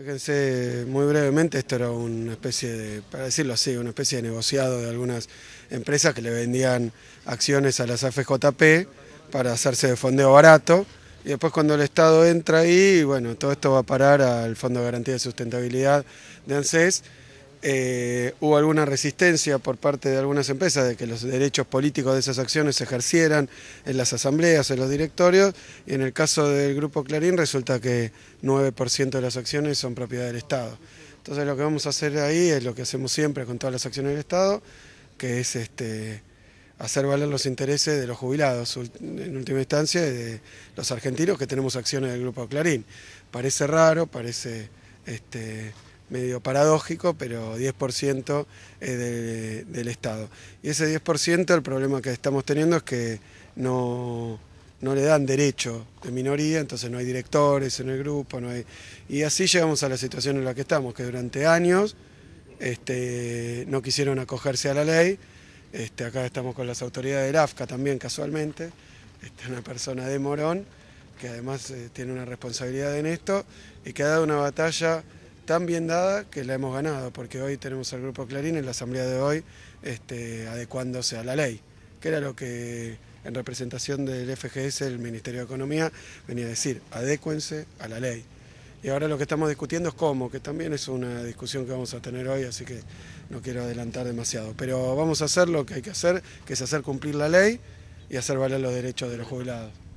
Fíjense, muy brevemente, esto era una especie de, para decirlo así, una especie de negociado de algunas empresas que le vendían acciones a las AFJP para hacerse de fondeo barato. Y después cuando el Estado entra ahí, bueno, todo esto va a parar al Fondo de Garantía de Sustentabilidad de ANSES, eh, hubo alguna resistencia por parte de algunas empresas de que los derechos políticos de esas acciones se ejercieran en las asambleas, en los directorios, y en el caso del Grupo Clarín resulta que 9% de las acciones son propiedad del Estado. Entonces lo que vamos a hacer ahí es lo que hacemos siempre con todas las acciones del Estado, que es este, hacer valer los intereses de los jubilados, en última instancia, de los argentinos que tenemos acciones del Grupo Clarín. Parece raro, parece... Este, medio paradójico, pero 10% eh, del Estado. Y ese 10%, el problema que estamos teniendo es que no, le dan derecho de minoría, entonces no hay directores en el grupo, no hay... Y así llegamos a la situación en la que estamos, que durante años este, no quisieron acogerse a la ley. Este, acá estamos con las autoridades del AFCA también, casualmente. Este, una persona de Morón, que además eh, tiene una responsabilidad en esto, y que ha dado una batalla tan bien dada que la hemos ganado, porque hoy tenemos al Grupo Clarín en la asamblea de hoy este, adecuándose a la ley, que era lo que en representación del FGS, el Ministerio de Economía, venía a decir, adécuense a la ley. Y ahora lo que estamos discutiendo es cómo, que también es una discusión que vamos a tener hoy, así que no quiero adelantar demasiado. Pero vamos a hacer lo que hay que hacer, que es hacer cumplir la ley y hacer valer los derechos de los jubilados.